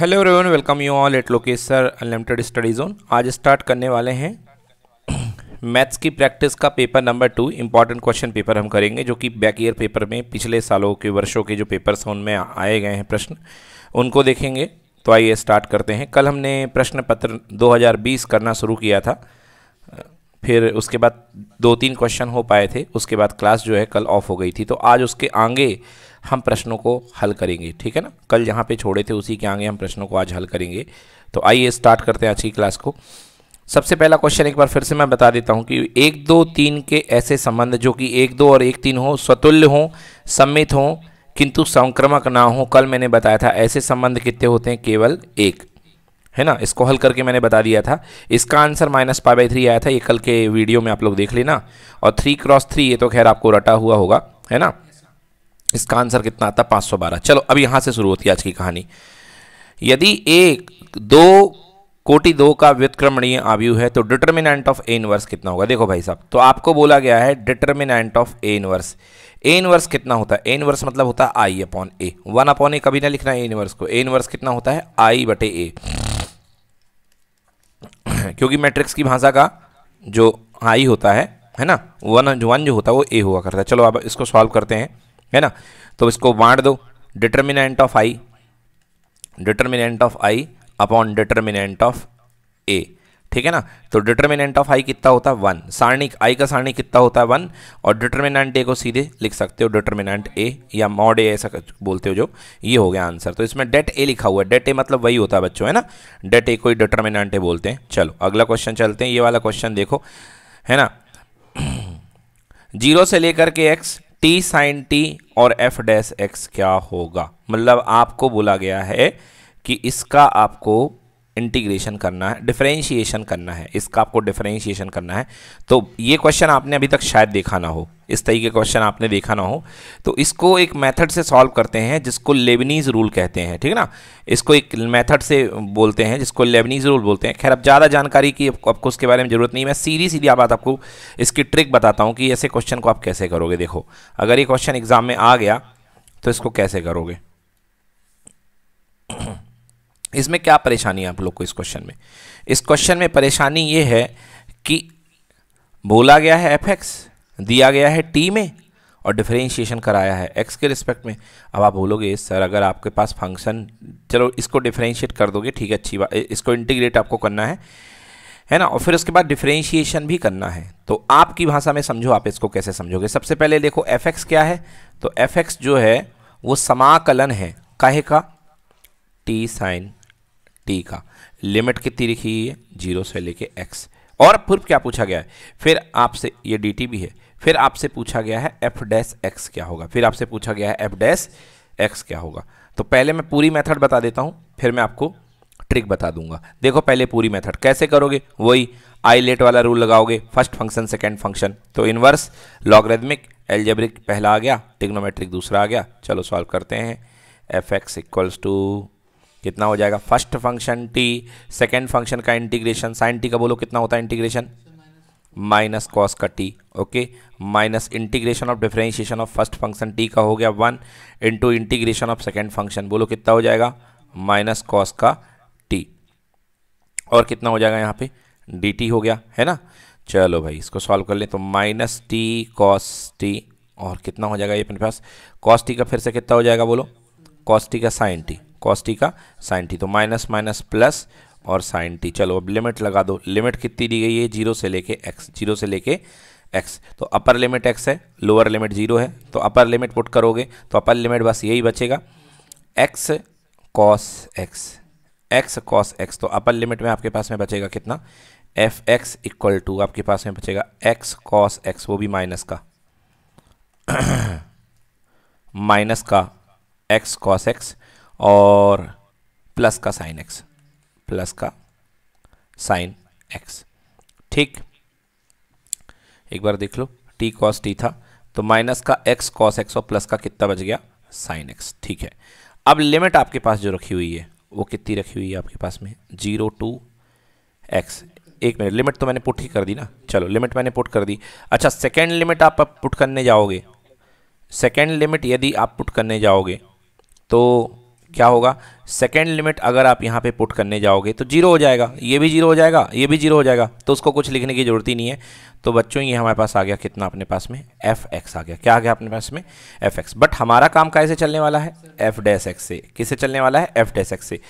Hello everyone welcome you all at लोकेसर unlimited study zone आज start करने वाले हैं मैथ्स की प्रैक्टिस का paper number two important question paper हम करेंगे जो कि बैक ईयर पेपर में पिछले सालों के वर्षों के जो पेपर्स हैं उनमें आए गए हैं प्रश्न उनको देखेंगे तो आइए स्टार्ट करते हैं कल हमने प्रश्न पत्र दो करना शुरू किया था फिर उसके बाद दो तीन क्वेश्चन हो पाए थे उसके बाद क्लास जो है कल ऑफ हो गई थी तो आज उसके आगे हम प्रश्नों को हल करेंगे ठीक है ना कल यहाँ पे छोड़े थे उसी के आगे हम प्रश्नों को आज हल करेंगे तो आइए स्टार्ट करते हैं आज की क्लास को सबसे पहला क्वेश्चन एक बार फिर से मैं बता देता हूँ कि एक दो तीन के ऐसे संबंध जो कि एक दो और एक तीन हो स्वतुल्य हों सम्मित हों किंतु संक्रमक ना हो कल मैंने बताया था ऐसे संबंध कितने होते हैं केवल एक है ना इसको हल करके मैंने बता दिया था इसका answer minus pi by three आया था ये कल के वीडियो में आप लोग देख लेना और थ्री क्रॉस थ्री ये तो खैर आपको रटा हुआ होगा है ना इसका आंसर कितना आता है पाँच सौ बारह चलो अब यहाँ से शुरू होती है आज की कहानी यदि एक दो कोटि दो का व्युत्क्रमणीय आव्यूह है तो डिटर्मिनेंट ऑफ ए इनवर्स कितना होगा देखो भाई साहब तो आपको बोला गया है determinant of A inverse A inverse कितना होता है ए इनवर्स मतलब होता है I upon A one upon A कभी ना लिखना ए इनवर्स को ए इनवर्स कितना होता है आई बटे ए क्योंकि मैट्रिक्स की भाषा का जो आई होता है है ना वन वन जो होता है वो ए हुआ करता है चलो अब इसको सॉल्व करते हैं है ना तो इसको बांट दो determinant of I determinant of I upon determinant of A ठीक है ना तो डिटर्मिनेंट ऑफ आई कितना होता है वन सारणिक आई का सारणी कितना होता है वन और डिटर्मिनेंट ए को सीधे लिख सकते हो डिटर्मिनेंट ए या मॉड ए ऐसा बोलते हो जो ये हो गया आंसर तो इसमें डेट ए लिखा हुआ है डेट ए मतलब वही होता है बच्चों है ना डेट ए को ही डिटर्मिनेंट ए बोलते हैं चलो अगला क्वेश्चन चलते हैं ये वाला क्वेश्चन देखो है ना जीरो से लेकर के एक्स टी साइन टी और एफ डैश एक्स क्या होगा मतलब आपको बोला गया है कि इसका आपको इंटीग्रेशन करना है डिफरेंशिएशन करना है इसका आपको डिफरेंशिएशन करना है तो ये क्वेश्चन आपने अभी तक शायद देखा ना हो इस तरीके का क्वेश्चन आपने देखा ना हो तो इसको एक मेथड से सॉल्व करते हैं जिसको लेबनीज रूल कहते हैं ठीक ना इसको एक मेथड से बोलते हैं जिसको लेबनीज रूल बोलते हैं खैर अब ज़्यादा जानकारी की आपको उसके बारे में ज़रूरत नहीं मैं सीधी सीधी बात आपको इसकी ट्रिक बताता हूँ कि ऐसे क्वेश्चन को आप कैसे करोगे देखो अगर ये क्वेश्चन एग्ज़ाम में आ गया तो इसको कैसे करोगे इसमें क्या परेशानी है आप लोग को इस क्वेश्चन में इस क्वेश्चन में परेशानी ये है कि बोला गया है एफ एक्स दिया गया है टी में और डिफ्रेंशिएशन कराया है एक्स के रिस्पेक्ट में अब आप बोलोगे सर अगर आपके पास फंक्शन चलो इसको डिफरेंशिएट कर दोगे ठीक है अच्छी बात इसको इंटीग्रेट आपको करना है है ना और फिर उसके बाद डिफ्रेंशिएशन भी करना है तो आपकी भाषा में समझो आप इसको कैसे समझोगे सबसे पहले देखो एफ एक्स क्या है तो एफ एक्स जो है वो समाकलन है काहे का टी साइन टी का लिमिट कितनी लिखी है जीरो से लेके एक्स और फिर क्या पूछा गया है फिर आपसे ये डी टी भी है फिर आपसे पूछा गया है एफ डैश एक्स क्या होगा फिर आपसे पूछा गया है एफ डैश एक्स क्या होगा तो पहले मैं पूरी मेथड बता देता हूँ फिर मैं आपको ट्रिक बता दूंगा देखो पहले पूरी मेथड कैसे करोगे वही आई लेट वाला रूल लगाओगे फर्स्ट फंक्शन सेकेंड फंक्शन तो इनवर्स लॉगरेदमिक एलजेब्रिक पहला आ गया टिग्नोमेट्रिक दूसरा आ गया चलो सॉल्व करते हैं एफ एक्स इक्वल्स टू कितना हो जाएगा first function t second function का इंटीग्रेशन साइन टी का बोलो कितना होता है इंटीग्रेशन माइनस कॉस का t okay minus integration of differentiation of first function t का हो गया one into integration of second function बोलो कितना हो जाएगा माइनस कॉस का टी और कितना हो जाएगा यहाँ पे डी टी हो गया है ना चलो भाई इसको सॉल्व कर लें तो माइनस टी कॉस टी और कितना हो जाएगा ये अपने पास कॉस टी का फिर से कितना हो जाएगा बोलो कॉस टी का साइन टी का साइन टी तो माइनस माइनस प्लस और साइन टी चलो अब लिमिट लगा दो लिमिट कितनी दी गई है जीरो से लेके एक्स जीरो से लेके एक्स तो अपर लिमिट एक्स है लोअर लिमिट जीरो है तो अपर लिमिट पुट करोगे तो अपर लिमिट बस यही बचेगा x cos x x cos x तो अपर लिमिट में आपके पास में बचेगा कितना एफ एक्स इक्वल टू आपके पास में बचेगा एक्स कॉस एक्स वो भी माइनस का माइनस का एक्स कॉस एक्स और प्लस का साइन एक्स प्लस का साइन एक्स ठीक एक बार देख लो टी कॉस टी था तो माइनस का एक्स कॉस एक्स और प्लस का कितना बच गया साइन एक्स ठीक है अब लिमिट आपके पास जो रखी हुई है वो कितनी रखी हुई है आपके पास में जीरो टू एक्स एक मिनट लिमिट तो मैंने पुट ही कर दी ना चलो लिमिट मैंने पुट कर दी अच्छा सेकेंड लिमिट आप पुट करने जाओगे सेकेंड लिमिट यदि आप पुट करने जाओगे तो क्या होगा सेकेंड लिमिट अगर आप यहाँ पे पुट करने जाओगे तो जीरो हो जाएगा ये भी जीरो हो जाएगा ये भी जीरो हो जाएगा तो उसको कुछ लिखने की ज़रूरत ही नहीं है तो बच्चों ये हमारे पास आ गया कितना अपने पास में एफ एक्स आ गया क्या आ गया अपने पास में एफ एक्स बट हमारा काम कैसे चलने वाला है एफ डैस एक्स से किससे चलने वाला है एफ डैस एक्स से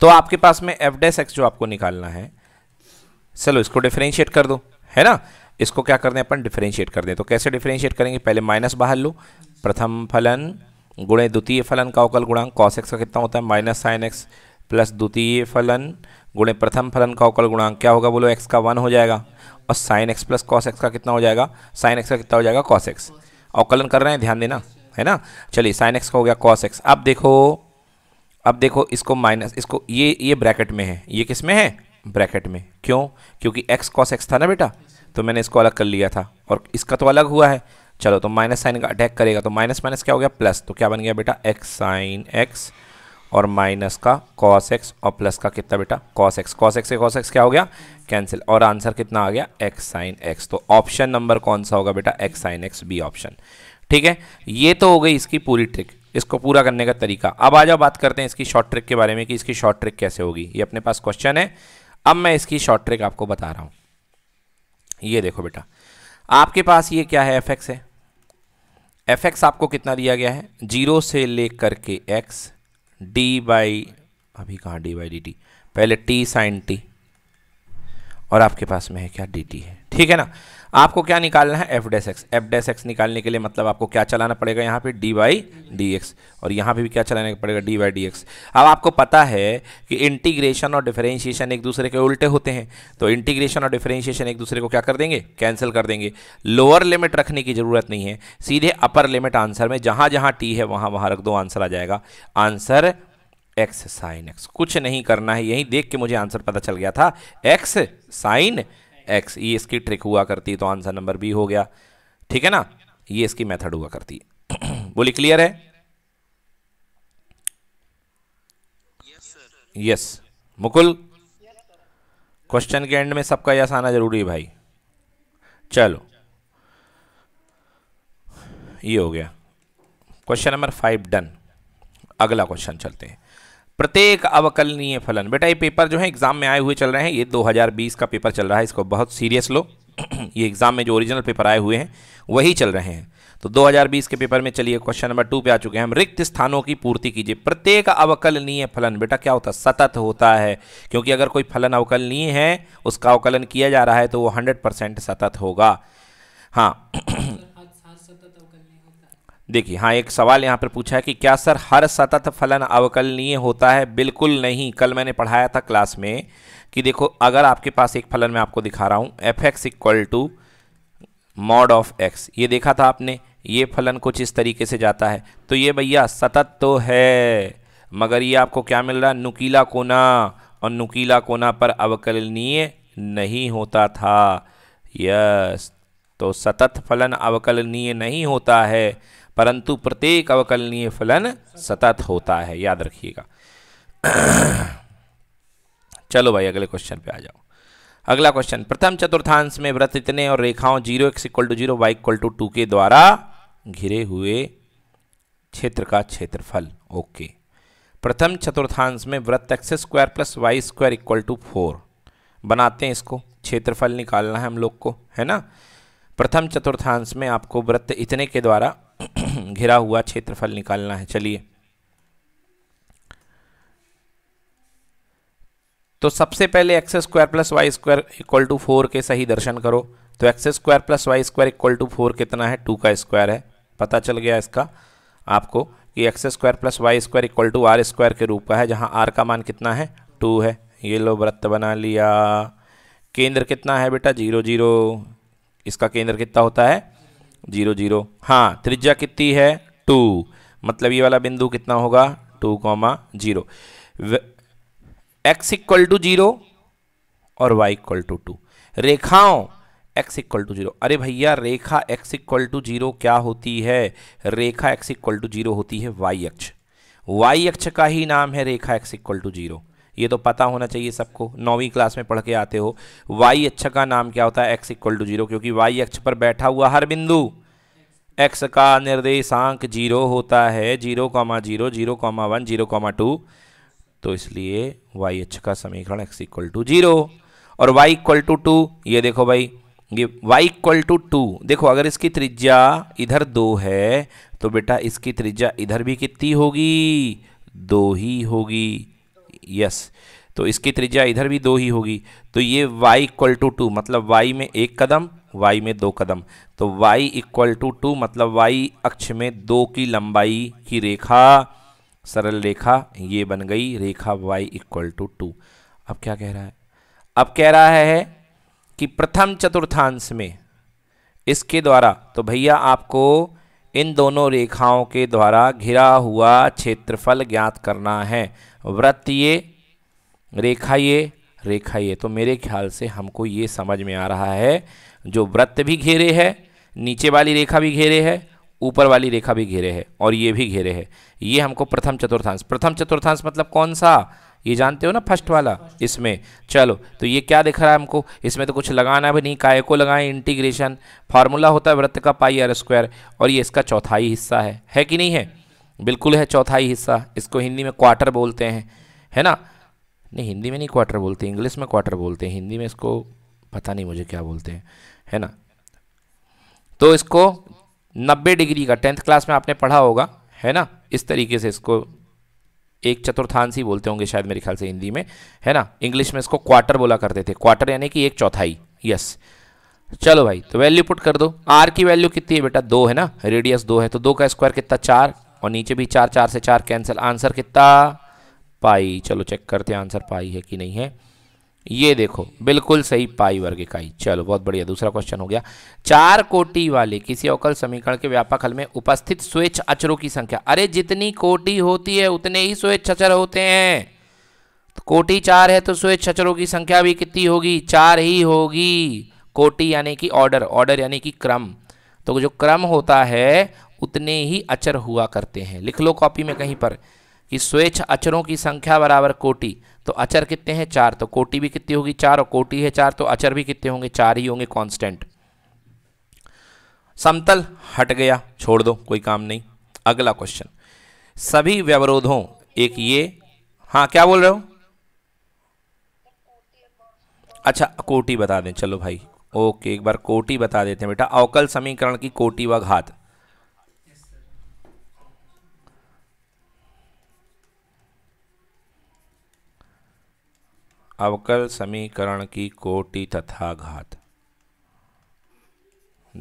तो आपके पास में एफ डैस एक्स जो आपको निकालना है चलो इसको डिफ्रेंशिएट कर दो है ना इसको क्या कर दें अपन डिफ्रेंशिएट कर दें तो कैसे डिफ्रेंशिएट करेंगे पहले माइनस बाहर लो प्रथम फलन गुणे द्वितीय फलन का अवकल गुणांक कॉस एक्स का कितना होता है माइनस साइन एक्स प्लस द्वितीय फलन गुणे प्रथम फलन का अवकल गुणांक क्या होगा बोलो एक्स का वन हो जाएगा और sine x plus cos x का कितना हो जाएगा साइन एक्स का कितना हो जाएगा कॉस एक्स अवकलन कर रहे हैं ध्यान देना है ना चलिए साइन एक्स का हो गया कॉस एक्स अब देखो अब देखो इसको माइनस इसको ये ये ब्रैकेट में है ये किस में है ब्रैकेट में क्यों क्योंकि एक्स कॉस एक्स था ना बेटा तो मैंने इसको अलग कर लिया था और इसका तो अलग हुआ है चलो तो माइनस साइन का अटैक करेगा तो माइनस माइनस क्या हो गया प्लस तो क्या बन गया बेटा एक्स साइन एक्स और माइनस का कॉस एक्स और प्लस का कितना बेटा कॉस एक्स कॉस एक्स से कॉस एक्स क्या हो गया कैंसिल और आंसर कितना आ गया एक्स साइन एक्स तो ऑप्शन नंबर कौन सा होगा बेटा x sine x B option ठीक है ये तो हो गई इसकी पूरी ट्रिक इसको पूरा करने का तरीका अब आ जाओ बात करते हैं इसकी शॉर्ट ट्रिक के बारे में कि इसकी शॉर्ट ट्रिक कैसे होगी ये अपने पास क्वेश्चन है अब मैं इसकी शॉर्ट ट्रिक आपको बता रहा हूँ ये देखो बेटा आपके पास ये क्या है एफ है एफ एक्स आपको कितना दिया गया है जीरो से ले करके एक्स डी बाई अभी कहाँ डी बाई डी टी पहले टी साइन टी और आपके पास में है क्या डी टी है ठीक है ना आपको क्या निकालना है f dash x f dash x निकालने के लिए मतलब आपको क्या चलाना पड़ेगा यहाँ पे डी वाई डी एक्स और यहाँ पे भी क्या चलाना पड़ेगा डी वाई डी एक्स अब आपको पता है कि इंटीग्रेशन और डिफरेंशिएशन एक दूसरे के उल्टे होते हैं तो इंटीग्रेशन और डिफरेंशिएशन एक दूसरे को क्या कर देंगे कैंसिल कर देंगे लोअर लिमिट रखने की ज़रूरत नहीं है सीधे अपर लिमिट आंसर में जहाँ जहाँ टी है वहाँ वहाँ रख दो आंसर आ जाएगा आंसर एक्स साइन एक्स कुछ नहीं करना है यही देख के मुझे आंसर पता चल गया था एक्स साइन एक्स ये e, इसकी ट्रिक हुआ करती है तो आंसर नंबर बी हो गया ठीक है ना ये e, इसकी मेथड हुआ करती है बोली क्लियर है यस yes. मुकुल क्वेश्चन के एंड में सबका यस आना जरूरी है भाई चलो ये हो गया क्वेश्चन नंबर फाइव डन अगला क्वेश्चन चलते हैं प्रत्येक अवकलनीय फलन बेटा ये पेपर जो है एग्जाम में आए हुए चल रहे हैं ये 2020 का पेपर चल रहा है इसको बहुत सीरियस लो ये एग्जाम में जो ओरिजिनल पेपर आए हुए हैं वही चल रहे हैं तो 2020 के पेपर में चलिए क्वेश्चन नंबर टू पे आ चुके हैं हम रिक्त स्थानों की पूर्ति कीजिए प्रत्येक अवकलनीय फलन बेटा क्या होता है सतत होता है क्योंकि अगर कोई फलन अवकलनीय है उसका अवकलन किया जा रहा है तो वो हंड्रेड सतत होगा हाँ देखिए हाँ एक सवाल यहाँ पर पूछा है कि क्या सर हर सतत फलन अवकलनीय होता है बिल्कुल नहीं कल मैंने पढ़ाया था क्लास में कि देखो अगर आपके पास एक फलन मैं आपको दिखा रहा हूँ f x equal to mod of x ये देखा था आपने ये फलन कुछ इस तरीके से जाता है तो ये भैया सतत तो है मगर ये आपको क्या मिल रहा है नुकीला कोना और नुकीला कोना पर अवकलनीय नहीं होता था यस तो सतत फलन अवकलनीय नहीं होता है परंतु प्रत्येक अवकलनीय फलन सतत होता है याद रखिएगा चलो भाई अगले क्वेश्चन पे आ जाओ अगला क्वेश्चन प्रथम चतुर्थांश में व्रत इतने और रेखाओं zero x equal to zero y equal to two के द्वारा घिरे हुए क्षेत्र का क्षेत्रफल ओके प्रथम चतुर्थांश में व्रत x square plus y square equal to four बनाते हैं इसको क्षेत्रफल निकालना है हम लोग को है ना प्रथम चतुर्थांश में आपको व्रत इतने के द्वारा घिरा हुआ क्षेत्रफल निकालना है चलिए तो सबसे पहले x square plus y square equal to four के सही दर्शन करो तो x square plus y square equal to four कितना है टू का स्क्वायर है पता चल गया इसका आपको कि x square plus y square equal to r square के रूप का है जहां आर का मान कितना है टू है ये लो व्रत बना लिया केंद्र कितना है बेटा जीरो जीरो इसका केंद्र कितना होता है जीरो जीरो हाँ त्रिज्या कितनी है टू मतलब ये वाला बिंदु कितना होगा two comma zero x equal to zero और वाई इक्वल टू टू रेखाओं एक्स इक्वल टू जीरो अरे भैया रेखा एक्स इक्वल टू जीरो क्या होती है रेखा एक्स इक्वल टू जीरो होती है वाई अक्ष वाई अक्ष का ही नाम है रेखा एक्स इक्वल टू जीरो ये तो पता होना चाहिए सबको नौवीं क्लास में पढ़ के आते हो वाई अक्ष का नाम क्या होता है एक्स इक्वल टू जीरो क्योंकि वाई अक्ष पर बैठा हुआ हर बिंदु एक्स का निर्देशांक जीरो होता है zero comma zero zero comma one zero comma two तो इसलिए वाई अक्ष का समीकरण एक्स इक्वल टू जीरो और वाई इक्वल टू टू ये देखो भाई ये y इक्वल टू टू देखो अगर इसकी त्रिज्या इधर दो है तो बेटा इसकी त्रिज्या इधर भी कितनी होगी दो ही होगी यस तो इसकी त्रिज्या इधर भी दो ही होगी तो ये y इक्वल टू टू मतलब y में एक कदम y में दो कदम तो y इक्वल टू टू मतलब y अक्ष में दो की लंबाई की रेखा सरल रेखा ये बन गई रेखा y इक्वल टू टू अब क्या कह रहा है अब कह रहा है कि प्रथम चतुर्थांश में इसके द्वारा तो भैया आपको इन दोनों रेखाओं के द्वारा घिरा हुआ क्षेत्रफल ज्ञात करना है व्रत ये रेखा ये रेखा ये तो मेरे ख्याल से हमको ये समझ में आ रहा है जो व्रत भी घेरे है नीचे वाली रेखा भी घेरे है ऊपर वाली रेखा भी घेरे है और ये भी घेरे है ये हमको प्रथम चतुर्थांश प्रथम चतुर्थांश मतलब कौन सा ये जानते हो ना फर्स्ट वाला इसमें चलो तो ये क्या दिख रहा है हमको इसमें तो कुछ लगाना भी नहीं काय को लगाएं इंटीग्रेशन फार्मूला होता है वृत्त का पाई आर स्क्वायर और ये इसका चौथाई हिस्सा है है कि नहीं है बिल्कुल है चौथाई हिस्सा इसको हिंदी में क्वार्टर बोलते हैं है ना नहीं हिंदी में नहीं क्वार्टर बोलते इंग्लिश में क्वार्टर बोलते हैं हिंदी में इसको पता नहीं मुझे क्या बोलते हैं है ना तो इसको 90 डिग्री का टेंथ क्लास में आपने पढ़ा होगा है ना इस तरीके से इसको एक चतुर्थांश ही बोलते होंगे शायद मेरे ख्याल से हिंदी में है ना इंग्लिश में इसको क्वार्टर बोला करते थे क्वार्टर यानी कि एक चौथाई यस चलो भाई तो वैल्यू पुट कर दो आर की वैल्यू कितनी है बेटा दो है ना रेडियस दो है तो दो का स्क्वायर कितना चार और नीचे भी चार चार से चार कैंसिल आंसर कितना पाई चलो चेक करते हैं आंसर पाई है कि नहीं है ये देखो बिल्कुल सही पाई वर्ग इकाई चलो बहुत बढ़िया दूसरा क्वेश्चन हो गया चार कोटि वाले किसी अवकल समीकरण के व्यापक हल में उपस्थित स्वेच्छ अचरों की संख्या अरे जितनी कोटि होती है उतने ही स्वेच्छ अचर होते हैं तो कोटि चार है तो स्वेच्छ अचरों की संख्या भी कितनी होगी चार ही होगी कोटि यानी कि ऑर्डर ऑर्डर यानी कि क्रम तो जो क्रम होता है उतने ही अचर हुआ करते हैं लिख लो कॉपी में कहीं पर कि स्वेच्छ अचरों की संख्या बराबर कोटि तो अचर कितने हैं चार तो कोटि भी कितनी होगी चार और कोटि है चार तो अचर भी कितने होंगे चार ही होंगे कांस्टेंट समतल हट गया छोड़ दो कोई काम नहीं अगला क्वेश्चन सभी व्यवरोधों एक ये हाँ क्या बोल रहे हो अच्छा कोटि बता दें चलो भाई ओके एक बार कोटि बता देते हैं बेटा अवकल समीकरण की कोटि व घात अवकल समीकरण की कोटि तथा घात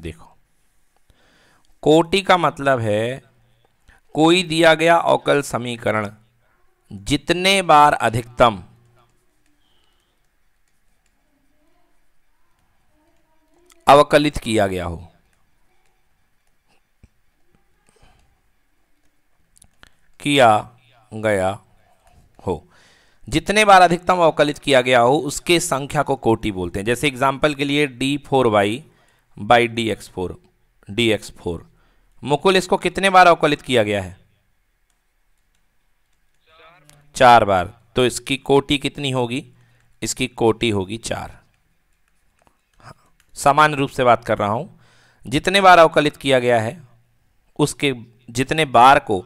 देखो कोटि का मतलब है कोई दिया गया अवकल समीकरण जितने बार अधिकतम अवकलित किया गया हो किया गया जितने बार अधिकतम अवकलित किया गया हो उसके संख्या को कोटि बोलते हैं जैसे एग्जाम्पल के लिए d four y by d x four d x four Mukul इसको कितने बार अवकलित किया गया है चार बार तो इसकी कोटि कितनी होगी इसकी कोटि होगी चार सामान्य रूप से बात कर रहा हूं जितने बार अवकलित किया गया है उसके जितने बार को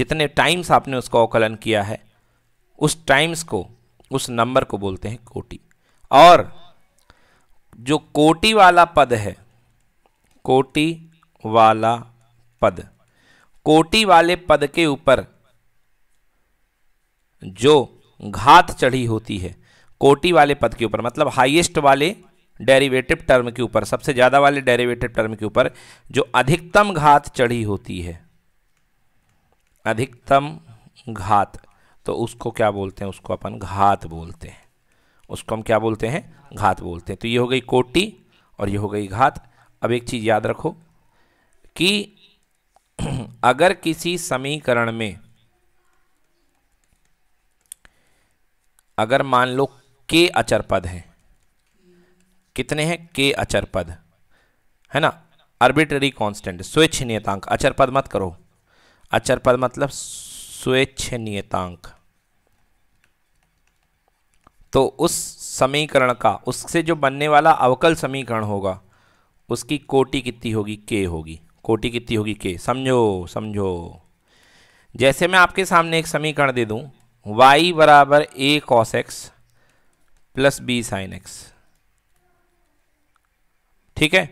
जितने टाइम्स आपने उसका अवकलन किया है उस टाइम्स को उस नंबर को बोलते हैं कोटि और जो कोटि वाला पद है कोटि वाला पद कोटि वाले पद के ऊपर जो घात चढ़ी होती है कोटि वाले पद के ऊपर मतलब हाईएस्ट वाले डेरिवेटिव टर्म के ऊपर सबसे ज़्यादा वाले डेरिवेटिव टर्म के ऊपर जो अधिकतम घात चढ़ी होती है अधिकतम घात तो उसको क्या बोलते हैं उसको अपन घात बोलते हैं उसको हम क्या बोलते हैं घात बोलते हैं तो ये हो गई कोटि और ये हो गई घात अब एक चीज़ याद रखो कि अगर किसी समीकरण में अगर मान लो के अचर पद हैं कितने हैं के अचर पद है ना आर्बिट्ररी कांस्टेंट स्वेच्छ नियतांक अचर पद मत करो अचर पद मतलब स्वेच्छ नियतांक तो उस समीकरण का उससे जो बनने वाला अवकल समीकरण होगा उसकी कोटि कितनी होगी के होगी कोटि कितनी होगी के समझो समझो जैसे मैं आपके सामने एक समीकरण दे दूं y बराबर A cos x plus B sine x ठीक है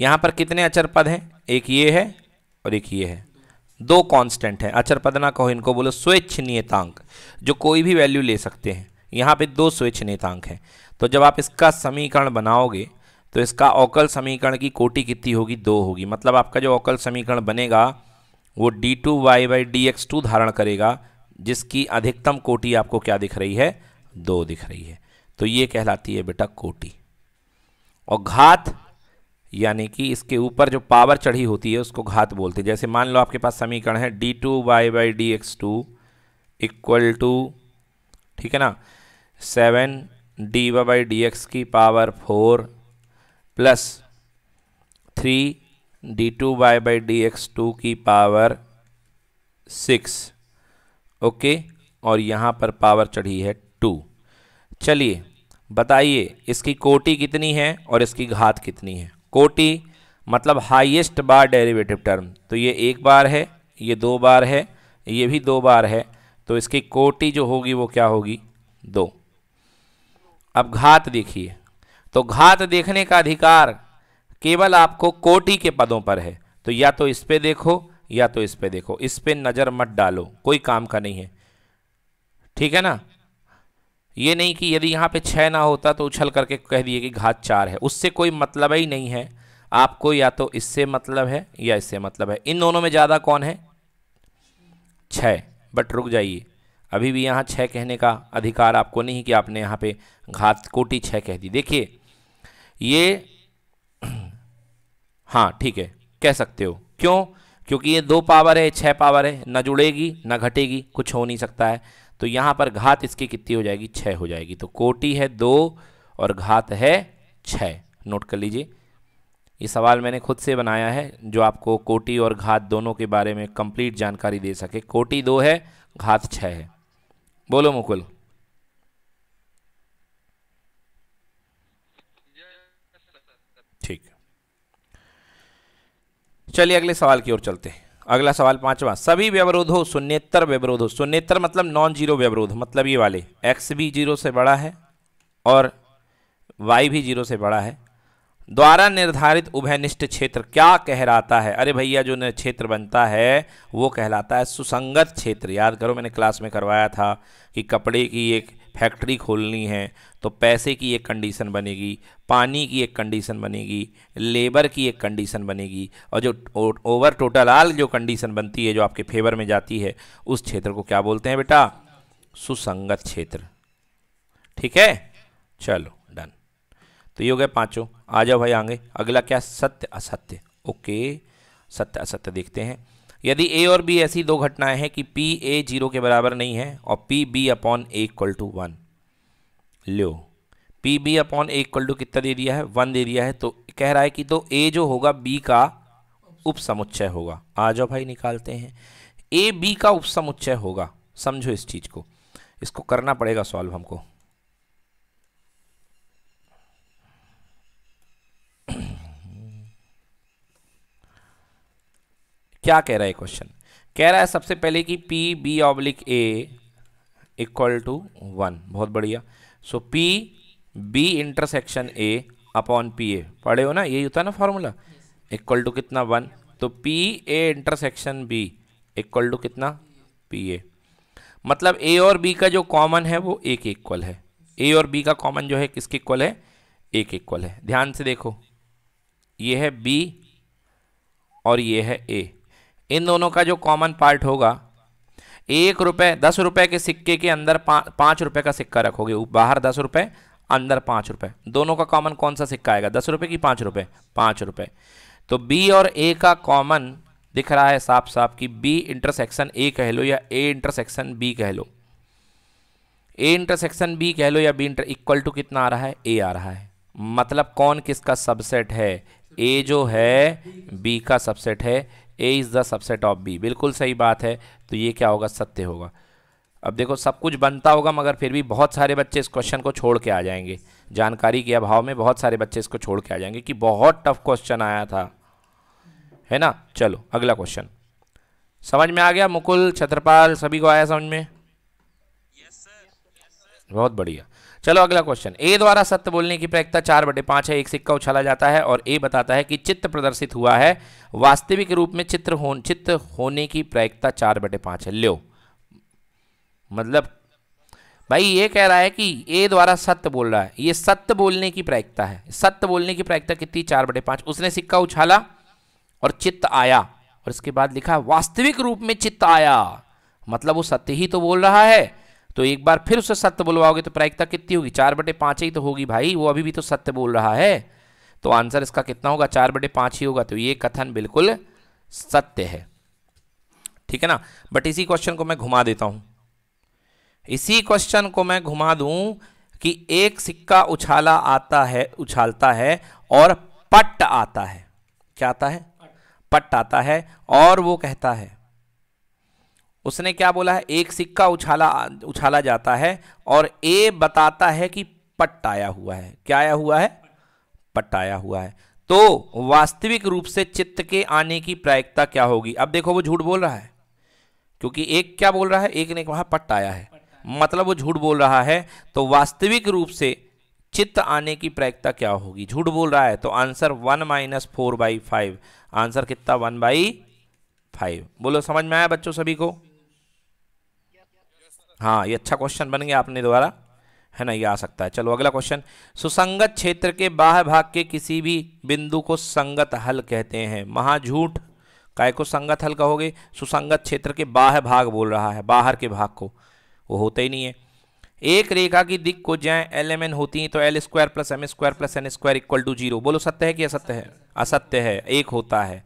यहां पर कितने अचर पद हैं एक ये है और एक ये है दो कांस्टेंट है अचर पद ना कहो इनको बोलो स्वेच्छ नियतांक जो कोई भी वैल्यू ले सकते हैं यहाँ पे दो स्वेच्छ नेतांक हैं तो जब आप इसका समीकरण बनाओगे तो इसका अवकल समीकरण की कोटि कितनी होगी दो होगी मतलब आपका जो अवकल समीकरण बनेगा वो d two y by d x two धारण करेगा जिसकी अधिकतम कोटि आपको क्या दिख रही है दो दिख रही है तो ये कहलाती है बेटा कोटि और घात यानी कि इसके ऊपर जो पावर चढ़ी होती है उसको घात बोलते हैं जैसे मान लो आपके पास समीकरण है d two y by d x two equal to ठीक है ना seven d y by d x की power four plus three d two y by d x two की पावर सिक्स ओके और यहाँ पर पावर चढ़ी है टू चलिए बताइए इसकी कोटि कितनी है और इसकी घात कितनी है कोटि मतलब हाईएस्ट बार डेरिवेटिव टर्म तो ये एक बार है ये दो बार है ये भी दो बार है तो इसकी कोटि जो होगी वो क्या होगी दो अब घात देखिए तो घात देखने का अधिकार केवल आपको कोटि के पदों पर है तो या तो इस पे देखो या तो इस पे देखो इस पे नज़र मत डालो कोई काम का नहीं है ठीक है ना ये नहीं कि यदि यहाँ पे छः ना होता तो उछल करके कह दिए कि घात चार है उससे कोई मतलब ही नहीं है आपको या तो इससे मतलब है या इससे मतलब है इन दोनों में ज़्यादा कौन है छः बट रुक जाइए अभी भी यहाँ छः कहने का अधिकार आपको नहीं कि आपने यहाँ पे घात कोटी छः कह दी देखिए ये हाँ ठीक है कह सकते हो क्यों क्योंकि ये दो पावर है छः पावर है ना जुड़ेगी ना घटेगी कुछ हो नहीं सकता है तो यहाँ पर घात इसकी कितनी हो जाएगी छः हो जाएगी तो कोटी है दो और घात है छः नोट कर लीजिए ये सवाल मैंने खुद से बनाया है जो आपको कोटी और घात दोनों के बारे में कंप्लीट जानकारी दे सके कोटी दो है घात छः है बोलो मुकुल ठीक चलिए अगले सवाल की ओर चलते हैं अगला सवाल पांचवा सभी व्यवरोधों व्यवरोध हो शून्यत्तर मतलब नॉन जीरो व्यवरोध मतलब ये वाले एक्स भी जीरो से बड़ा है और वाई भी जीरो से बड़ा है द्वारा निर्धारित उभयनिष्ठ क्षेत्र क्या कहलाता है अरे भैया जो क्षेत्र बनता है वो कहलाता है सुसंगत क्षेत्र याद करो मैंने क्लास में करवाया था कि कपड़े की एक फैक्ट्री खोलनी है तो पैसे की एक कंडीशन बनेगी पानी की एक कंडीशन बनेगी लेबर की एक कंडीशन बनेगी और जो ओवर टोटल आल जो कंडीशन बनती है जो आपके फेवर में जाती है उस क्षेत्र को क्या बोलते हैं बेटा सुसंगत क्षेत्र ठीक है चलो तो ये हो गया पाँचों आ जाओ भाई आगे अगला क्या सत्य असत्य ओके सत्य असत्य देखते हैं यदि ए और बी ऐसी दो घटनाएं हैं कि पी ए जीरो के बराबर नहीं है और P B upon A equal to one लो P B upon A equal to कितना दे दिया है वन दे दिया है तो कह रहा है कि तो ए जो होगा बी का उपसमुच्चय होगा आ जाओ भाई निकालते हैं ए बी का उपसमुच्चय होगा समझो इस चीज़ को इसको करना पड़ेगा सॉल्व हमको क्या कह रहा है क्वेश्चन कह रहा है सबसे पहले कि P B oblique A equal to one बहुत बढ़िया so P B intersection A upon P A पढ़े हो ना यही होता है ना फॉर्मूला इक्वल टू कितना वन तो P A intersection B equal to कितना पी ए मतलब ए और बी का जो कॉमन है वो एक इक्वल है ए और बी का कॉमन जो है किसके इक्वल है एक इक्वल है ध्यान से देखो ये है बी और ये है ए इन दोनों का जो कॉमन पार्ट होगा एक रुपये दस रुपये के सिक्के के अंदर पा, पाँच रुपये का सिक्का रखोगे बाहर दस रुपये अंदर पाँच रुपये दोनों का कॉमन कौन सा सिक्का आएगा दस रुपये की पाँच रुपये पाँच रुपये तो बी और ए का कॉमन दिख रहा है साफ साफ कि बी इंटरसेक्शन ए कह लो या ए इंटरसेक्शन बी कह लो ए इंटरसेक्शन बी कह लो या बी इंटर इक्वल टू कितना आ रहा है ए आ रहा है मतलब कौन किसका सबसेट है ए जो है बी का सबसेट है A is the subset of B बिल्कुल सही बात है तो ये क्या होगा सत्य होगा अब देखो सब कुछ बनता होगा मगर फिर भी बहुत सारे बच्चे इस क्वेश्चन को छोड़ के आ जाएंगे जानकारी के अभाव में बहुत सारे बच्चे इसको छोड़ के आ जाएंगे कि बहुत टफ क्वेश्चन आया था है ना चलो अगला क्वेश्चन समझ में आ गया मुकुल छत्रपाल सभी को आया समझ में yes, सर Yes, बहुत बढ़िया चलो अगला क्वेश्चन ए द्वारा सत्य बोलने की प्रयक्ता चार बटे पांच है एक सिक्का उछाला जाता है और ए बताता है कि चित्त प्रदर्शित हुआ है वास्तविक रूप में चित्र हो चित्त होने की प्रयक्ता चार बटे पांच है लो मतलब भाई ये कह रहा है कि ए द्वारा सत्य बोल रहा है ये सत्य बोलने की प्रयक्ता है सत्य बोलने की प्रयक्ता कितनी चार बटे पांच उसने सिक्का उछाला और चित्त आया और इसके बाद लिखा वास्तविक रूप में चित्त आया मतलब वो सत्य ही तो बोल रहा है तो एक बार फिर उसे सत्य बुलवाओगे तो प्रायिकता कितनी होगी चार बटे पाँच ही तो होगी भाई वो अभी भी तो सत्य बोल रहा है तो आंसर इसका कितना होगा चार बटे पाँच ही होगा तो ये कथन बिल्कुल सत्य है ठीक है ना बट इसी क्वेश्चन को मैं घुमा देता हूँ इसी क्वेश्चन को मैं घुमा दू कि एक सिक्का उछाला आता है उछालता है और पट आता है क्या आता है पट आता है और वो कहता है उसने क्या बोला है एक सिक्का उछाला उछाला जाता है और ए बताता है कि पट आया हुआ है क्या आया हुआ है पट आया हुआ है तो वास्तविक रूप से चित्त के आने की प्रायिकता क्या होगी अब देखो वो झूठ बोल रहा है क्योंकि एक क्या बोल रहा है एक ने कहा पट आया है मतलब वो झूठ बोल रहा है तो वास्तविक रूप से चित्त आने की प्रायिकता क्या होगी झूठ बोल रहा है तो answer one minus four by five answer कितना वन बाई फाइव बोलो समझ में आया बच्चों सभी को हाँ ये अच्छा क्वेश्चन बन गया आपने द्वारा है ना ये आ सकता है चलो अगला क्वेश्चन सुसंगत क्षेत्र के बाह्य भाग के किसी भी बिंदु को संगत हल कहते हैं महाझूठ काय को संगत हल कहोगे सुसंगत क्षेत्र के बाह्य भाग बोल रहा है बाहर के भाग को वो होता ही नहीं है एक रेखा की दिक को जय एल एम एन होती है तो L square plus M square plus N square equal to zero बोलो सत्य है कि असत्य है असत्य है एक होता है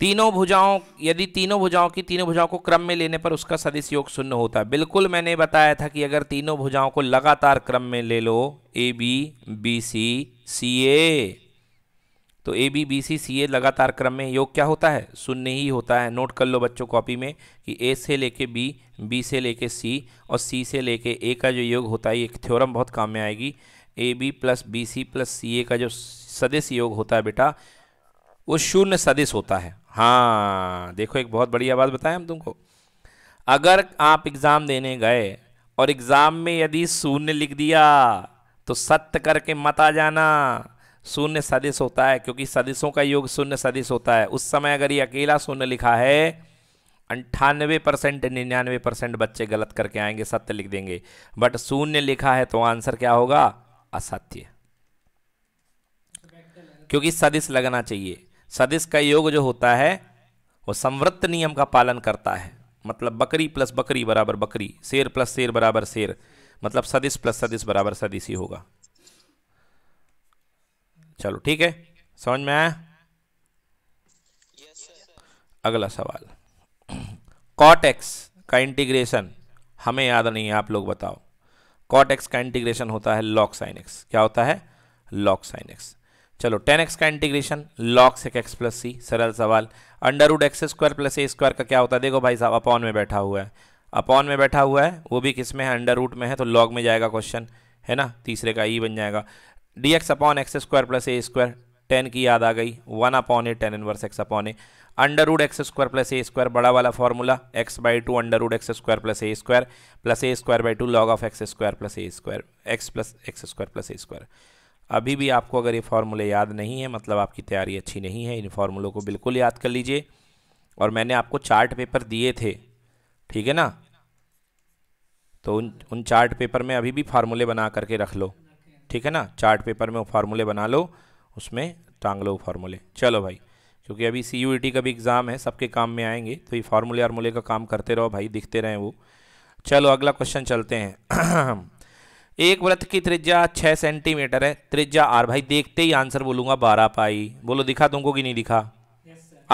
तीनों भुजाओं यदि तीनों भुजाओं की तीनों भुजाओं को क्रम में लेने पर उसका सदिश योग शून्य होता है बिल्कुल मैंने बताया था कि अगर तीनों भुजाओं को लगातार क्रम में ले लो ए बी बी सी सी ए तो ए बी बी सी सी ए लगातार क्रम में योग क्या होता है शून्य ही होता है नोट कर लो बच्चों कॉपी में कि ए से लेके बी बी से लेके सी और सी से लेके ए का जो योग होता है ये थ्योरम बहुत काम में आएगी A B plus B C plus C A का जो सदस्य योग होता है बेटा वो शून्य सदिश होता है हाँ देखो एक बहुत बढ़िया बात बताएं हम तुमको अगर आप एग्ज़ाम देने गए और एग्ज़ाम में यदि शून्य लिख दिया तो सत्य करके मत आ जाना शून्य सदिश होता है क्योंकि सदिशों का योग शून्य सदिश होता है उस समय अगर ये अकेला शून्य लिखा है अंठानवे परसेंट निन्यानवे परसेंट बच्चे गलत करके आएंगे सत्य लिख देंगे बट शून्य लिखा है तो आंसर क्या होगा असत्य क्योंकि सदिश लगना चाहिए सदिश का योग जो होता है वो संवृत्त नियम का पालन करता है मतलब बकरी प्लस बकरी बराबर बकरी शेर प्लस शेर बराबर शेर मतलब सदिश प्लस सदिश बराबर सदिश ही होगा चलो ठीक है समझ में आया अगला सवाल कॉट एक्स का इंटीग्रेशन हमें याद नहीं है आप लोग बताओ कॉट एक्स का इंटीग्रेशन होता है लॉक साइन एक्स क्या होता है लॉक साइन एक्स चलो टेन एक्स का integration log sec x plus c सरल सवाल under root x square plus a square का क्या होता है देखो भाई साहब अपॉन में बैठा हुआ है अपॉन में बैठा हुआ है वो भी किस में है अंडर रूट में है तो लॉग में जाएगा क्वेश्चन है ना तीसरे का ई e बन जाएगा d x upon x square plus a square tan की याद आ गई one upon a tan inverse x upon a under x square plus a square बड़ा वाला formula x by two under x square plus a square plus a square by two log of x square plus a square x plus x square plus a square अभी भी आपको अगर ये फार्मूले याद नहीं है मतलब आपकी तैयारी अच्छी नहीं है इन फार्मूलों को बिल्कुल याद कर लीजिए और मैंने आपको चार्ट पेपर दिए थे ठीक है ना तो उन उन चार्ट पेपर में अभी भी फार्मूले बना करके रख लो ठीक है ना चार्ट पेपर में वो फार्मूले बना लो उसमें टांग लो फार्मूले चलो भाई क्योंकि अभी सी यू का भी एग्ज़ाम है सबके काम में आएंगे तो ये फार्मूले वार्मूले का काम करते रहो भाई दिखते रहें वो चलो अगला क्वेश्चन चलते हैं एक व्रत की त्रिज्या छः सेंटीमीटर है त्रिज्या आर भाई देखते ही आंसर बोलूंगा बारह पाई बोलो दिखा तुमको कि नहीं दिखा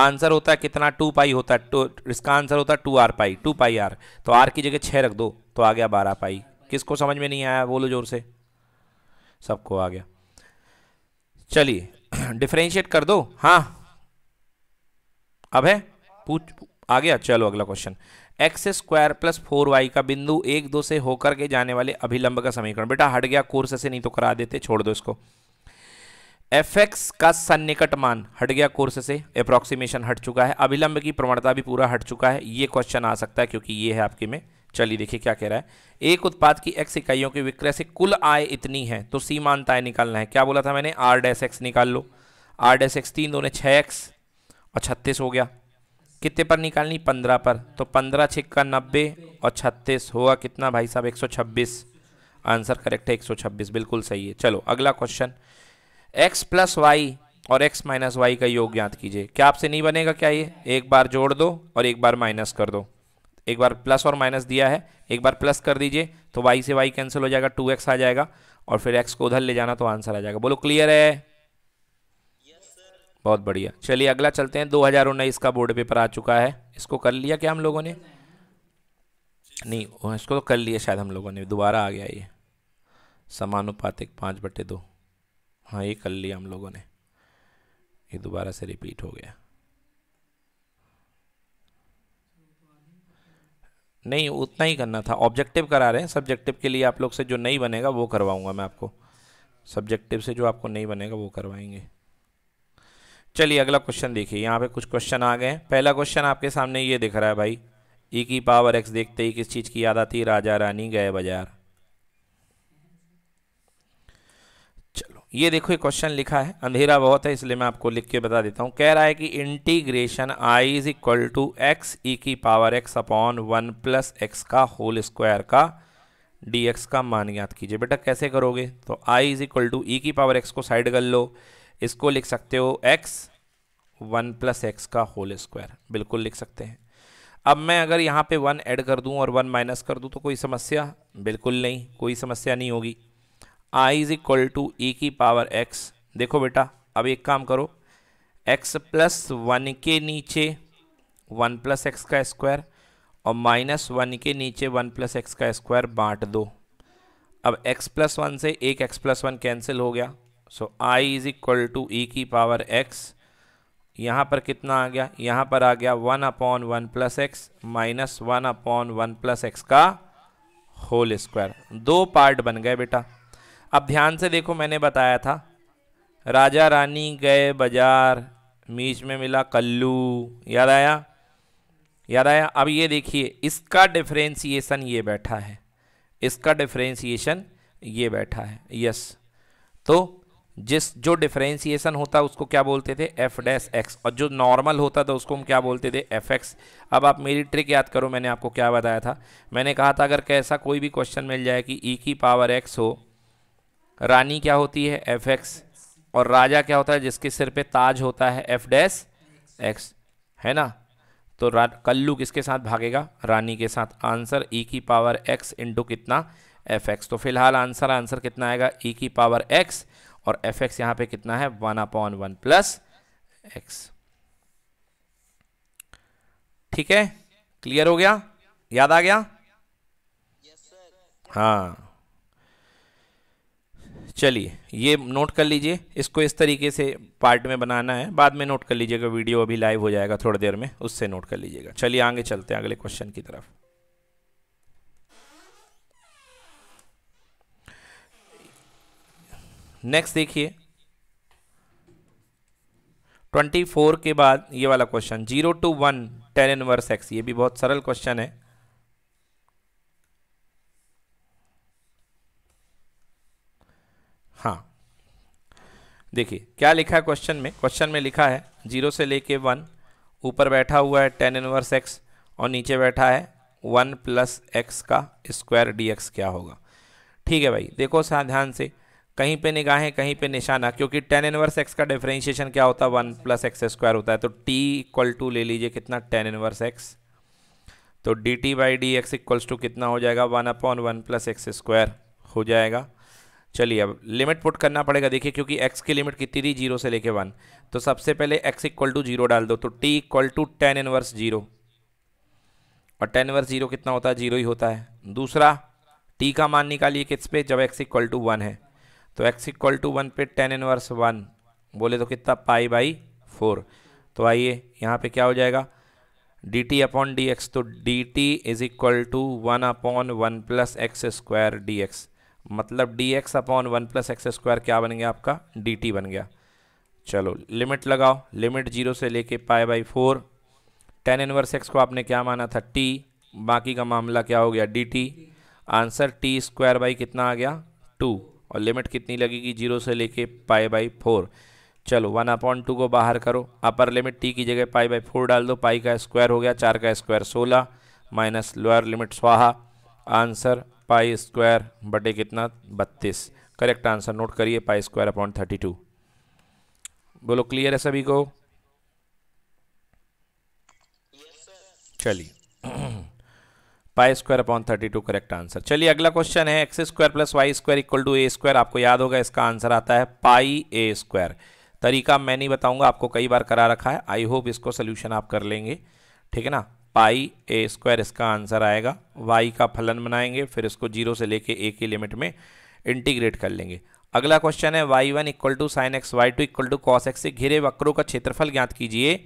आंसर होता है कितना टू पाई होता है टू इसका आंसर होता है two r pi two pi r तो आर की जगह छः रख दो तो आ गया बारह पाई किसको समझ में नहीं आया बोलो जोर से सबको आ गया चलिए डिफ्रेंशिएट कर दो हाँ अब है पूछ आ गया अच्छा, चलो अगला question x square plus four y का बिंदु एक दो से होकर के जाने वाले अभिलंब का समीकरण बेटा हट गया कोर्स से नहीं तो करा देते छोड़ दो इसको एफ एक्स का सन्निकट मान हट गया कोर्स से अप्रॉक्सीमेशन हट चुका है अभिलंब की प्रवणता भी पूरा हट चुका है ये क्वेश्चन आ सकता है क्योंकि ये है आपके में चलिए देखिए क्या कह रहा है एक उत्पाद की एक्स इकाइयों के विक्रय से कुल आय इतनी है तो सीमांताएं निकालना है क्या बोला था मैंने आर डैस एक्स निकाल लो आर डैस एक्स तीन दोनों छः एक्स अच्छा, और छत्तीस हो गया कितने पर निकालनी पंद्रह पर तो पंद्रह छिक्का नब्बे और छत्तीस हुआ कितना भाई साहब एक सौ छब्बीस आंसर करेक्ट है एक सौ छब्बीस बिल्कुल सही है चलो अगला क्वेश्चन एक्स प्लस वाई और एक्स माइनस वाई का योग ज्ञात कीजिए क्या आपसे नहीं बनेगा क्या ये एक बार जोड़ दो और एक बार माइनस कर दो एक बार प्लस और माइनस दिया है एक बार प्लस कर दीजिए तो वाई से वाई कैंसिल हो जाएगा टू एक्स आ जाएगा और फिर एक्स को उधर ले जाना तो आंसर आ जाएगा बोलो क्लियर है बहुत बढ़िया चलिए अगला चलते हैं दो हज़ार उन्नीस का बोर्ड पेपर आ चुका है इसको कर लिया क्या हम लोगों ने नहीं इसको तो कर लिया शायद हम लोगों ने दोबारा आ गया ये समानुपातिक पाँच बटे दो हाँ ये कर लिया हम लोगों ने ये दोबारा से रिपीट हो गया नहीं उतना ही करना था ऑब्जेक्टिव करा रहे हैं सब्जेक्टिव के लिए आप लोग से जो नहीं बनेगा वो करवाऊंगा मैं आपको सब्जेक्टिव से जो आपको नहीं बनेगा वो करवाएंगे चलिए अगला क्वेश्चन देखिए यहाँ पे कुछ क्वेश्चन आ गए पहला क्वेश्चन आपके सामने ये दिख रहा है भाई ई e की पावर एक्स देखते ही किस चीज़ की याद आती है राजा रानी गए बाजार चलो ये देखो ये क्वेश्चन लिखा है अंधेरा बहुत है इसलिए मैं आपको लिख के बता देता हूँ कह रहा है कि integration I is equal to x e की power x upon one plus x का होल स्क्वायर का डी एक्स का मान याद कीजिए बेटा कैसे करोगे तो I is equal to e की पावर एक्स को साइड कर लो इसको लिख सकते हो x वन प्लस एक्स का होल स्क्वायर बिल्कुल लिख सकते हैं अब मैं अगर यहाँ पे वन ऐड कर दूँ और वन माइनस कर दूँ तो कोई समस्या बिल्कुल नहीं कोई समस्या नहीं होगी I is equal to e की पावर एक्स देखो बेटा अब एक काम करो एक्स प्लस वन के नीचे वन प्लस एक्स का स्क्वायर और माइनस वन के नीचे वन प्लस एक्स का स्क्वायर बांट दो अब एक्स प्लस वन से एक एक्स प्लस वन कैंसिल हो गया so I is equal to e की पावर एक्स यहाँ पर कितना आ गया यहाँ पर आ गया one upon one plus x minus one upon one plus x का होल स्क्वायर दो पार्ट बन गए बेटा अब ध्यान से देखो मैंने बताया था राजा रानी गए बाजार मीच में मिला कल्लू याद आया याद आया अब ये देखिए इसका डिफ्रेंसीसन ये बैठा है इसका डिफ्रेंसीसन ये बैठा है यस तो जिस जो डिफ्रेंसीसन होता उसको क्या बोलते थे एफ डैस एक्स और जो नॉर्मल होता था तो उसको हम क्या बोलते थे एफ एक्स अब आप मेरी ट्रिक याद करो मैंने आपको क्या बताया था मैंने कहा था अगर कैसा कोई भी क्वेश्चन मिल जाए कि ई e की पावर एक्स हो रानी क्या होती है एफ एक्स और राजा क्या होता है जिसके सिर पे ताज होता है एफ डैस एक्स है ना तो कल्लू किसके साथ भागेगा रानी के साथ आंसर ई e की पावर एक्स इंटू कितना एफ एक्स तो फिलहाल आंसर आंसर कितना आएगा ई e की पावर एक्स और एफ एक्स यहाँ पे कितना है one upon one plus x ठीक है क्लियर हो गया याद आ गया हाँ चलिए ये नोट कर लीजिए इसको इस तरीके से पार्ट में बनाना है बाद में नोट कर लीजिएगा वीडियो अभी लाइव हो जाएगा थोड़ी देर में उससे नोट कर लीजिएगा चलिए आगे चलते हैं अगले क्वेश्चन की तरफ नेक्स्ट देखिए ट्वेंटी फोर के बाद ये वाला question zero to one tan inverse x ये भी बहुत सरल क्वेश्चन है हाँ देखिए क्या लिखा है क्वेश्चन में क्वेश्चन में लिखा है जीरो से लेके वन ऊपर बैठा हुआ है टेन इनवर्स एक्स और नीचे बैठा है वन प्लस एक्स का स्क्वायर डी एक्स क्या होगा ठीक है भाई देखो सा ध्यान से कहीं पे निगाहें कहीं पे निशाना क्योंकि टेन इनवर्स एक्स का डिफ्रेंशिएशन क्या होता है वन प्लस एक्स स्क्वायर होता है तो टी इक्वल टू ले लीजिए कितना टेन इनवर्स एक्स तो d t by d x equals to कितना हो जाएगा one upon one plus x square हो जाएगा चलिए अब लिमिट पुट करना पड़ेगा देखिए क्योंकि एक्स की लिमिट कितनी थी जीरो से लेके वन तो सबसे पहले एक्स इक्वल टू जीरो डाल दो तो t equal to tan inverse zero और टेन इनवर्स जीरो कितना होता है जीरो ही होता है दूसरा टी का मान निकालिए किस पे जब एक्स इक्वल टू वन है तो x इक्वल टू वन पे टेन इनवर्स वन बोले तो कितना पाई बाई फोर तो आइए यहाँ पे क्या हो जाएगा d t upon d x तो d t is equal to one upon one plus x square d x मतलब d x upon one plus x square क्या बन गया आपका डी टी बन गया चलो लिमिट लगाओ लिमिट जीरो से लेके pi by four tan inverse x को आपने क्या माना था टी बाकी का मामला क्या हो गया d t answer t square by कितना आ गया टू और लिमिट कितनी लगेगी जीरो से लेके पाई बाई फोर चलो वन अपॉन टू को बाहर करो अपर लिमिट टी की जगह पाई बाई फोर डाल दो पाई का स्क्वायर हो गया चार का स्क्वायर सोलह माइनस लोअर लिमिट स्वाहा आंसर पाई स्क्वायर बटे कितना बत्तीस करेक्ट आंसर नोट करिए pi square upon thirty two बोलो क्लियर है सभी को चलिए pi square upon thirty two correct answer चलिए अगला क्वेश्चन है x square plus y square equal to a square आपको याद होगा इसका आंसर आता है पाई ए स्क्वायर तरीका मैं नहीं बताऊंगा आपको कई बार करा रखा है आई होप इसको सोल्यूशन आप कर लेंगे ठीक है ना पाई ए स्क्वायर इसका आंसर आएगा वाई का फलन बनाएंगे फिर इसको जीरो से लेके ए की लिमिट में इंटीग्रेट कर लेंगे अगला क्वेश्चन है y one equal to sine x y two equal to cos x से घिरे वक्रों का क्षेत्रफल ज्ञात कीजिए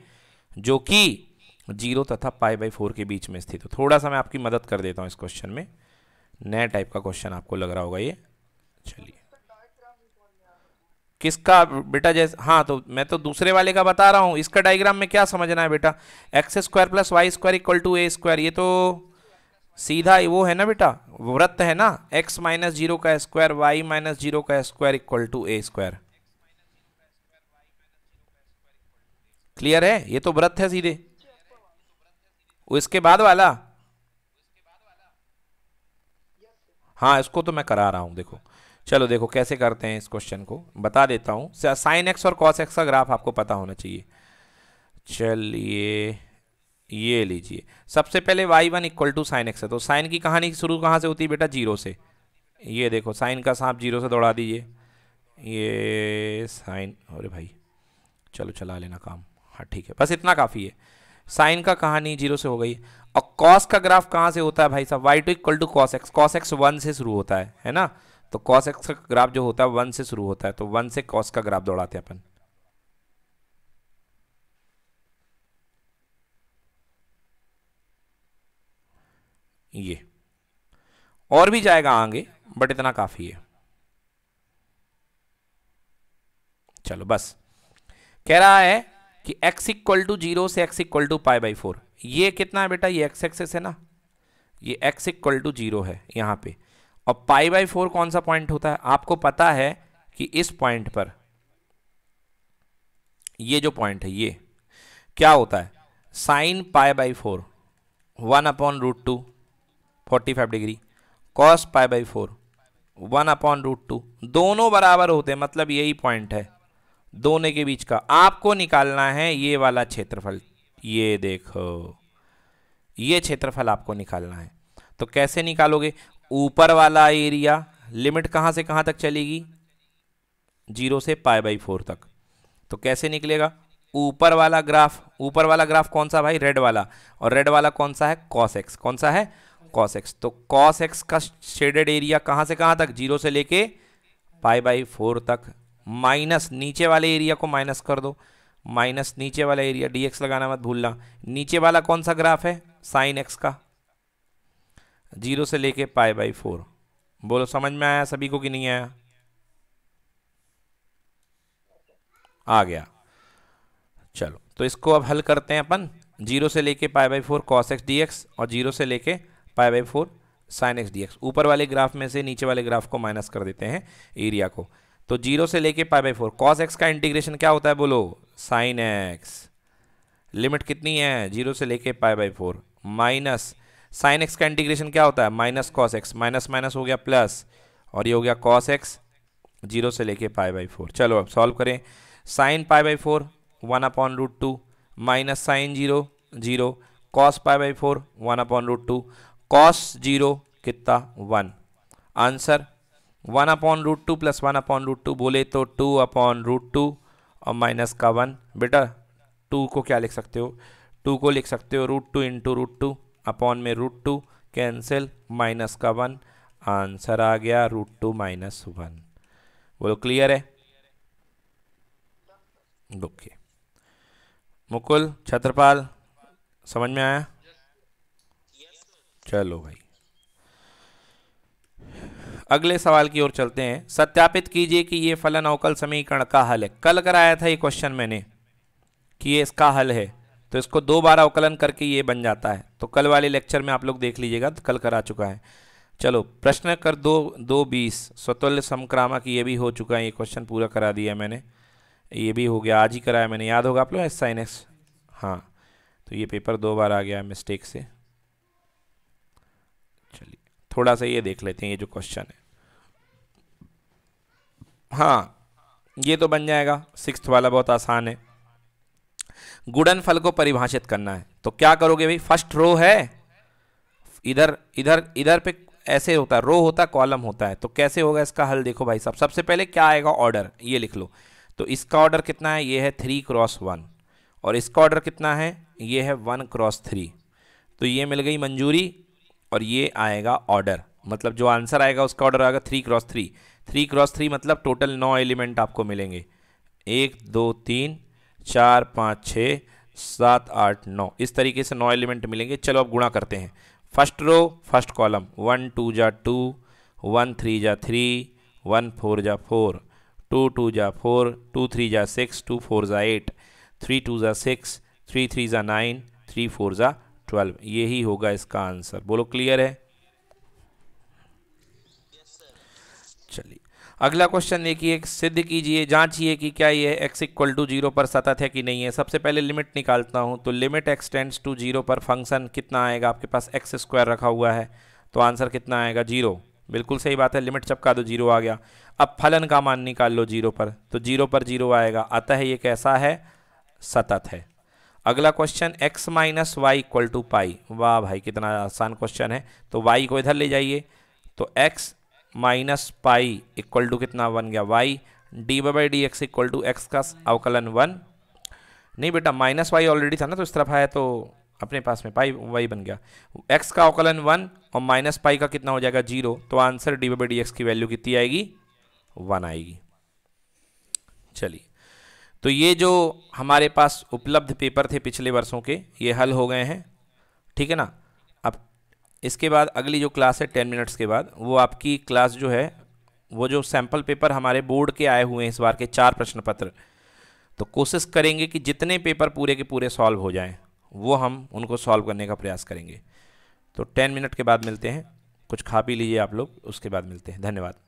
जो कि जीरो तथा पाई बाई फोर के बीच में स्थित हो थोड़ा सा मैं आपकी मदद कर देता हूँ इस क्वेश्चन में नए टाइप का क्वेश्चन आपको लग रहा होगा ये चलिए किसका बेटा जैसे हाँ तो मैं तो दूसरे वाले का बता रहा हूँ इसका डायग्राम में क्या समझना है बेटा x square plus y square equal to a square ये तो सीधा वो है ना बेटा वृत्त है ना एक्स माइनस जीरो का स्क्वायर वाई माइनस जीरो का square equal to a square clear है ये तो व्रत है सीधे उसके बाद वाला हाँ इसको तो मैं करा रहा हूँ देखो चलो देखो कैसे करते हैं इस क्वेश्चन को बता देता हूँ साइन एक्स और कॉस एक्स का ग्राफ आपको पता होना चाहिए चलिए ये लीजिए सबसे पहले y one equal to sine x है तो साइन की कहानी शुरू कहाँ से होती है बेटा जीरो से ये देखो साइन का सांप जीरो से दौड़ा दीजिए ये साइन अरे भाई चलो चला लेना काम हाँ ठीक है बस इतना काफ़ी है साइन का कहानी जीरो से हो गई और कॉस का ग्राफ कहाँ से होता है भाई साहब y two equal to cos x cos x one से शुरू होता है है ना तो कॉस एक्स का ग्राफ जो होता है वन से शुरू होता है तो वन से कॉस का ग्राफ दौड़ाते अपन ये और भी जाएगा आगे बट इतना काफ़ी है चलो बस कह रहा है कि x इक्वल टू जीरो से x equal to pi by four ये कितना है बेटा ये एक्स एक्सेस है ना ये x इक्वल टू जीरो है यहाँ पे और पाई बाई फोर कौन सा पॉइंट होता है आपको पता है कि इस पॉइंट पर ये जो पॉइंट है ये क्या होता है sine pi by four one upon root two forty five degree cos pi by four one upon root two दोनों बराबर होते हैं मतलब यही पॉइंट है दोनों के बीच का आपको निकालना है ये वाला क्षेत्रफल ये देखो ये क्षेत्रफल आपको निकालना है तो कैसे निकालोगे ऊपर वाला एरिया लिमिट कहाँ से कहाँ तक चलेगी जीरो से पाई बाई फोर तक तो कैसे निकलेगा ऊपर वाला ग्राफ ऊपर वाला ग्राफ कौन सा भाई रेड वाला और रेड वाला कौन सा है कॉस एक्स कौन सा है कॉस एक्स तो कॉस एक्स का शेडेड एरिया कहाँ से कहाँ तक जीरो से लेके पाई बाई फोर तक माइनस नीचे वाले एरिया को माइनस कर दो माइनस नीचे वाला एरिया डी लगाना मत भूलना नीचे वाला कौन सा ग्राफ है साइन एक्स का जीरो से लेके पाए बाई फोर बोलो समझ में आया सभी को कि नहीं आया आ गया चलो तो इसको अब हल करते हैं अपन जीरो से लेके pi by four cos x d और जीरो से लेके pi by four sine x d ऊपर वाले ग्राफ में से नीचे वाले ग्राफ को माइनस कर देते हैं एरिया को तो जीरो से लेके pi by four cos x का इंटीग्रेशन क्या होता है बोलो साइन एक्स लिमिट कितनी है जीरो से लेके pi by four minus sine x का इंटीग्रेशन क्या होता है minus cos x minus minus हो गया प्लस और ये हो गया कॉस एक्स जीरो से लेके पाई बाई फोर चलो अब सॉल्व करें sine pi by four one upon root two minus sine zero zero cos pi by four one upon root two cos zero कितना one answer one upon root two plus one upon root two बोले तो two upon root two और minus का one बेटा two को क्या लिख सकते हो टू को लिख सकते हो root two into root two upon में रूट टू कैंसिल माइनस का वन आंसर आ गया रूट टू माइनस वन बोलो क्लियर है ओके मुकुल छत्रपाल समझ में आया चलो भाई अगले सवाल की ओर चलते हैं सत्यापित कीजिए कि ये फलन अवकल समीकरण का हल है कल कराया था ये क्वेश्चन मैंने कि ये इसका हल है तो इसको दो बार अवकलन करके ये बन जाता है तो कल वाले लेक्चर में आप लोग देख लीजिएगा तो कल करा चुका है चलो प्रश्न कर दो दो बीस स्वतुल्य समक्रामक ये भी हो चुका है ये क्वेश्चन पूरा करा दिया मैंने ये भी हो गया आज ही कराया मैंने याद होगा आप लोग एस साइन हाँ तो ये पेपर दो बार आ गया मिस्टेक से थोड़ा सा ये देख लेते हैं ये जो क्वेश्चन है हाँ ये तो बन जाएगा सिक्स वाला बहुत आसान है गुड़न फल को परिभाषित करना है तो क्या करोगे भाई फर्स्ट रो है इधर इधर इधर पे ऐसे होता है रो होता है कॉलम होता है तो कैसे होगा इसका हल देखो भाई साहब सबसे पहले क्या आएगा ऑर्डर ये लिख लो तो इसका ऑर्डर कितना है ये है थ्री क्रॉस वन और इसका ऑर्डर कितना है ये है वन क्रॉस थ्री तो ये मिल गई मंजूरी और ये आएगा ऑर्डर मतलब जो आंसर आएगा उसका ऑर्डर आएगा three cross three three cross three मतलब टोटल नौ एलिमेंट आपको मिलेंगे एक दो तीन चार पाँच छः सात आठ नौ इस तरीके से नौ एलिमेंट मिलेंगे चलो अब गुणा करते हैं first row first column one two जा टू वन थ्री जा थ्री वन फोर जा फोर टू टू जा फोर टू थ्री जा सिक्स टू फोर ज़ा एट थ्री टू ज़ा सिक्स थ्री थ्री ज़ा नाइन थ्री फोर ज़ा ट्वेल्व ये ही होगा इसका आंसर बोलो क्लियर है चलिए अगला क्वेश्चन देखिए सिद्ध कीजिए जांचिए कि क्या ये एक्स इक्वल टू जीरो पर सतत है कि नहीं है सबसे पहले लिमिट निकालता हूँ तो limit x tends tends to zero पर फंक्शन कितना आएगा आपके पास एक्स स्क्वायर रखा हुआ है तो आंसर कितना आएगा जीरो बिल्कुल सही बात है लिमिट चपका दो जीरो आ गया अब फलन का मान निकाल लो जीरो पर तो जीरो पर जीरो आएगा अतः ये कैसा है सतत है अगला question x minus y equal to pi वाह भाई कितना आसान क्वेश्चन है तो y को इधर ले जाइए तो x minus pi equal to कितना बन गया y d y by d x equal to x का अवकलन वन नहीं बेटा माइनस वाई ऑलरेडी था ना तो इस तरफ आया तो अपने पास में पाई वाई बन गया एक्स का अवकलन वन और माइनस पाई का कितना हो जाएगा जीरो तो answer d y by d x की वैल्यू कितनी आएगी वन आएगी चलिए तो ये जो हमारे पास उपलब्ध पेपर थे पिछले वर्षों के ये हल हो गए हैं ठीक है ना अब इसके बाद अगली जो क्लास है टेन मिनट्स के बाद वो आपकी क्लास जो है वो जो सैम्पल पेपर हमारे बोर्ड के आए हुए हैं इस बार के चार प्रश्न पत्र तो कोशिश करेंगे कि जितने पेपर पूरे के पूरे सॉल्व हो जाएं वो हम उनको सॉल्व करने का प्रयास करेंगे तो टेन मिनट के बाद मिलते हैं कुछ खा पी लीजिए आप लोग उसके बाद मिलते हैं धन्यवाद